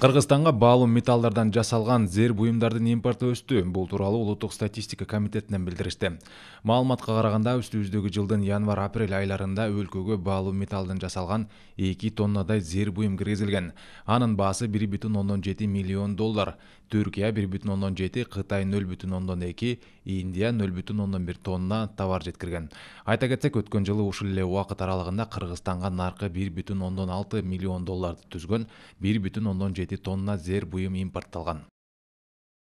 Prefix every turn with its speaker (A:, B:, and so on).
A: Қырғызстанға баалуу металлдардан жасалған зер буюмдардын импорты өсті бұл туралы улуттук статистика комитетинен билдиришти қарағанда караганда үстүбүздөгү жылдың январ апрель айларында өлкөгө баалуу металлдан жасалған 2 тоннадай зер буюм киргизилген анын басы бир жети миллион доллар түркия бир Қытай ондон индия 011 тонна товар жеткірген айта кетсек өткен жылы ушул уақыт аралығында аралыгында нарқы наркы миллион долларды түзгөн бир ондон жети тонна зер буюм импортталган